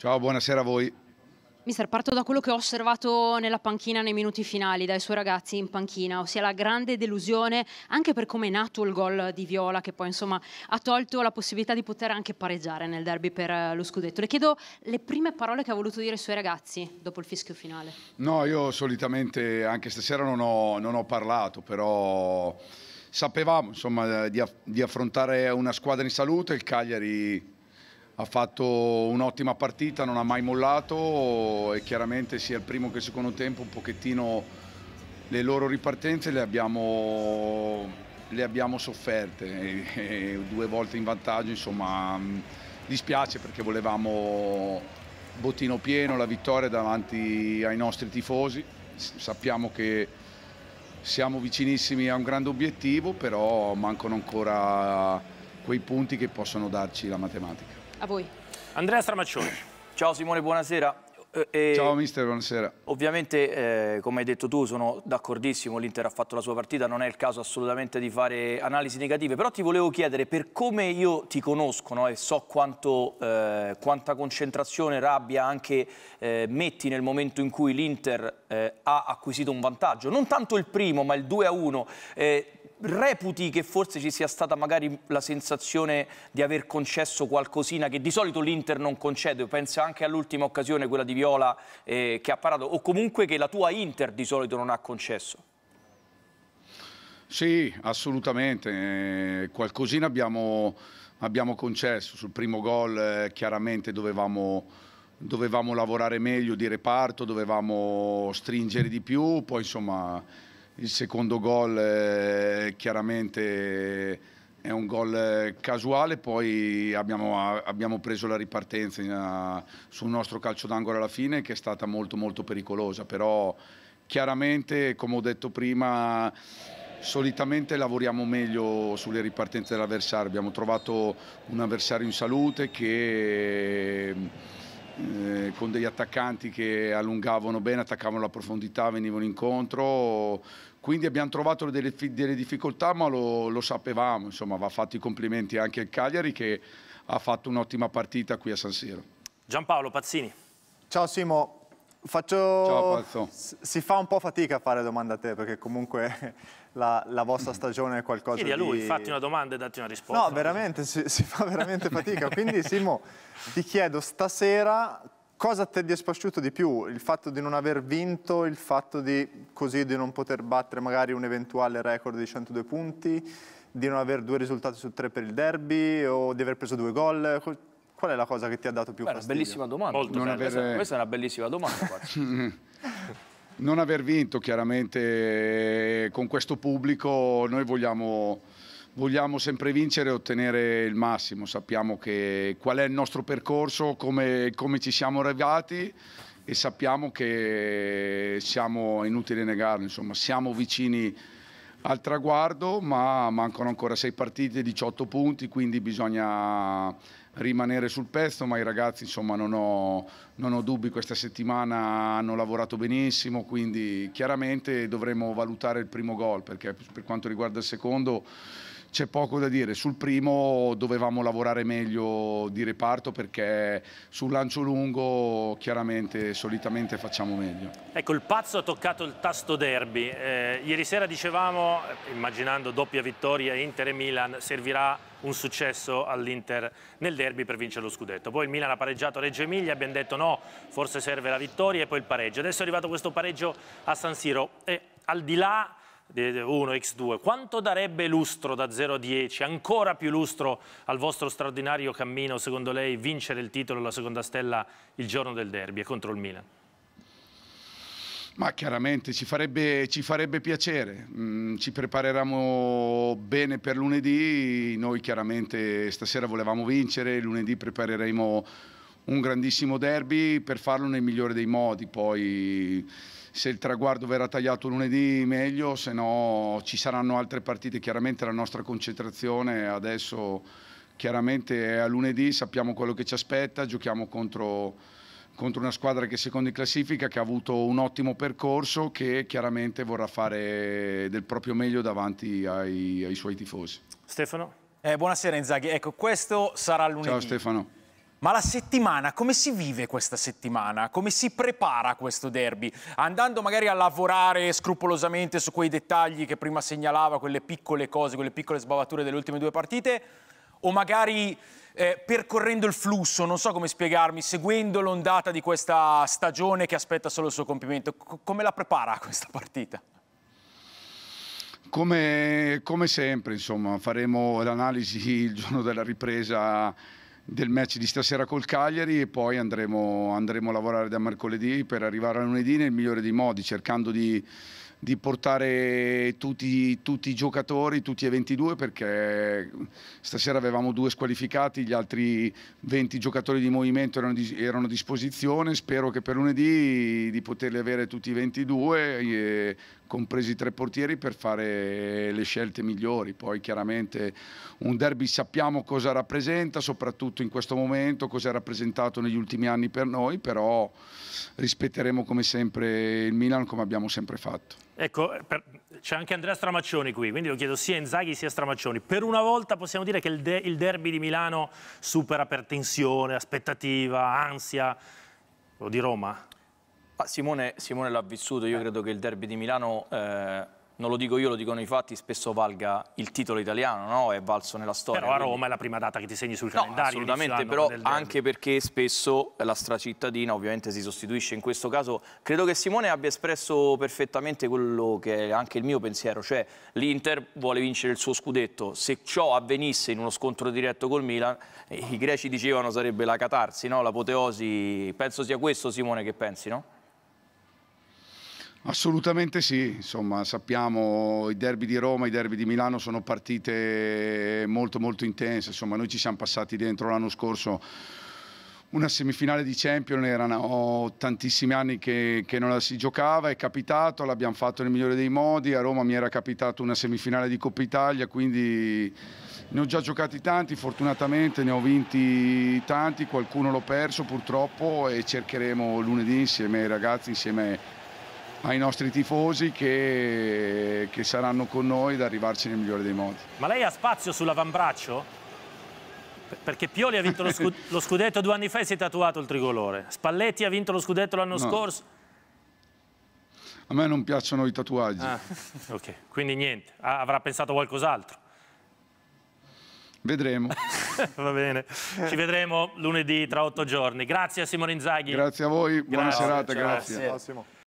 Ciao, buonasera a voi. Mister, parto da quello che ho osservato nella panchina nei minuti finali dai suoi ragazzi in panchina, ossia la grande delusione anche per come è nato il gol di Viola che poi insomma ha tolto la possibilità di poter anche pareggiare nel derby per eh, lo scudetto. Le chiedo le prime parole che ha voluto dire ai suoi ragazzi dopo il fischio finale. No, io solitamente anche stasera non ho, non ho parlato, però sapevamo insomma, di, di affrontare una squadra in salute, il Cagliari ha fatto un'ottima partita, non ha mai mollato e chiaramente sia il primo che il secondo tempo un pochettino le loro ripartenze le abbiamo, le abbiamo sofferte, e, e due volte in vantaggio, insomma mm, dispiace perché volevamo bottino pieno, la vittoria davanti ai nostri tifosi, sappiamo che siamo vicinissimi a un grande obiettivo, però mancano ancora quei punti che possono darci la matematica. A voi. Andrea Stramaccioni. Ciao Simone, buonasera. E eh, eh, Ciao mister, buonasera. Ovviamente, eh, come hai detto tu, sono d'accordissimo, l'Inter ha fatto la sua partita, non è il caso assolutamente di fare analisi negative, però ti volevo chiedere, per come io ti conosco no, e so quanto, eh, quanta concentrazione, rabbia anche eh, metti nel momento in cui l'Inter eh, ha acquisito un vantaggio, non tanto il primo, ma il 2-1, reputi che forse ci sia stata magari la sensazione di aver concesso qualcosina che di solito l'Inter non concede, penso anche all'ultima occasione, quella di Viola eh, che ha parato, o comunque che la tua Inter di solito non ha concesso? Sì, assolutamente, eh, qualcosina abbiamo, abbiamo, concesso, sul primo gol eh, chiaramente dovevamo dovevamo lavorare meglio di reparto, dovevamo stringere di più, poi insomma il secondo gol eh, chiaramente è un gol casuale, poi abbiamo, abbiamo preso la ripartenza in, uh, sul nostro calcio d'angolo alla fine che è stata molto molto pericolosa, però chiaramente come ho detto prima solitamente lavoriamo meglio sulle ripartenze dell'avversario, abbiamo trovato un avversario in salute che eh, con degli attaccanti che allungavano bene, attaccavano la profondità, venivano incontro. Quindi abbiamo trovato delle, delle difficoltà, ma lo, lo, sapevamo. Insomma, va fatto i complimenti anche al Cagliari che ha fatto un'ottima partita qui a San Siro. Giampaolo Pazzini. Ciao Simo, Faccio... Ciao, si fa un po' fatica a fare domande a te perché comunque la, la vostra stagione è qualcosa Chiedi di... a lui, fatti una domanda e datti una risposta. No, veramente, si, si fa veramente fatica. Quindi Simo, ti chiedo stasera cosa ti è dispiaciuto di più? Il fatto di non aver vinto, il fatto di, così, di non poter battere magari un eventuale record di 102 punti, di non avere due risultati su tre per il derby o di aver preso due gol? Qual è la cosa che ti ha dato più Beh, fastidio? Bellissima domanda. Molto non cioè, avere... Questa è una bellissima domanda. non aver vinto chiaramente eh, con questo pubblico noi vogliamo, vogliamo sempre vincere e ottenere il massimo, sappiamo che, qual è il nostro percorso, come, come ci siamo arrivati e sappiamo che siamo, è inutile negarlo, insomma, siamo vicini al traguardo, ma mancano ancora 6 partite, 18 punti, quindi bisogna rimanere sul pezzo, ma i ragazzi insomma non ho, non ho dubbi, questa settimana hanno lavorato benissimo, quindi chiaramente dovremo valutare il primo gol, perché per quanto riguarda il secondo c'è poco da dire, sul primo dovevamo lavorare meglio di reparto perché sul lancio lungo chiaramente solitamente facciamo meglio. Ecco, il pazzo ha toccato il tasto derby, eh, ieri sera dicevamo, immaginando doppia vittoria Inter e Milan, servirà un successo all'Inter nel derby per vincere lo scudetto. Poi il Milan ha pareggiato Reggio Emilia, abbiamo detto no, forse serve la vittoria e poi il pareggio. Adesso è arrivato questo pareggio a San Siro e al di là 1, X2, quanto darebbe lustro da 0 a 10, ancora più lustro al vostro straordinario cammino, secondo lei, vincere il titolo la seconda stella il giorno del derby contro il Milan? Ma chiaramente ci farebbe, ci farebbe piacere, mm, ci prepareremo bene per lunedì, noi chiaramente stasera volevamo vincere, lunedì prepareremo un grandissimo derby per farlo nel migliore dei modi, poi se il traguardo verrà tagliato lunedì meglio, se no ci saranno altre partite. Chiaramente la nostra concentrazione adesso chiaramente è a lunedì, sappiamo quello che ci aspetta, giochiamo contro, contro una squadra che è seconda in classifica, che ha avuto un ottimo percorso, che chiaramente vorrà fare del proprio meglio davanti ai, ai suoi tifosi. Stefano? Eh, buonasera Inzaghi, ecco questo sarà lunedì. Ciao Stefano. Ma la settimana, come si vive questa settimana? Come si prepara questo derby? Andando magari a lavorare scrupolosamente su quei dettagli che prima segnalava, quelle piccole cose, quelle piccole sbavature delle ultime due partite? O magari eh, percorrendo il flusso, non so come spiegarmi, seguendo l'ondata di questa stagione che aspetta solo il suo compimento? C come la prepara questa partita? Come, come sempre, insomma, faremo l'analisi il giorno della ripresa del match di stasera col Cagliari e poi andremo, andremo a lavorare da mercoledì per arrivare a lunedì nel migliore dei modi, cercando di di portare tutti, tutti, i giocatori, tutti e 22, perché stasera avevamo due squalificati, gli altri 20 giocatori di movimento erano, di, erano a disposizione, spero che per lunedì di poterli avere tutti i 22, eh, compresi i tre portieri, per fare le scelte migliori. Poi chiaramente un derby sappiamo cosa rappresenta, soprattutto in questo momento, cosa è rappresentato negli ultimi anni per noi, però rispetteremo come sempre il Milan come abbiamo sempre fatto. Ecco, eh, c'è anche Andrea Stramaccioni qui, quindi lo chiedo sia Inzaghi sia Stramaccioni. Per una volta possiamo dire che il, de il derby di Milano supera per tensione, aspettativa, ansia, o di Roma? Ah, Simone, Simone l'ha vissuto, io eh. credo che il derby di Milano... Eh non lo dico io, lo dicono i fatti, spesso valga il titolo italiano, no? È valso nella storia. Però a Roma quindi... è la prima data che ti segni sul calendario. assolutamente, però anche perché spesso la stracittadina ovviamente si sostituisce. In questo caso credo che Simone abbia espresso perfettamente quello che è anche il mio pensiero, cioè l'Inter vuole vincere il suo scudetto. Se ciò avvenisse in uno scontro diretto col Milan, eh, i greci dicevano sarebbe la catarsi, no? L'apoteosi. Penso sia questo Simone che pensi, no? Assolutamente sì, insomma sappiamo i derby di Roma, i derby di Milano sono partite molto molto intense, insomma noi ci siamo passati dentro l'anno scorso una semifinale di Champions, erano tantissimi anni che, che non la si giocava, è capitato, l'abbiamo fatto nel migliore dei modi, a Roma mi era capitato una semifinale di Coppa Italia, quindi ne ho già giocati tanti, fortunatamente ne ho vinti tanti, qualcuno l'ho perso purtroppo e cercheremo lunedì insieme ai ragazzi, insieme ai nostri tifosi che, che saranno con noi ad arrivarci nel migliore dei modi. Ma lei ha spazio sull'avambraccio? Perché Pioli ha vinto lo, scu lo, scudetto due anni fa e si è tatuato il tricolore. Spalletti ha vinto lo scudetto l'anno no. scorso. A me non piacciono i tatuaggi. Ah, ok, quindi niente, avrà pensato qualcos'altro. Vedremo. Va bene, ci vedremo lunedì tra otto giorni. Grazie a Simone Inzaghi. Grazie a voi, grazie. buona serata, grazie. grazie.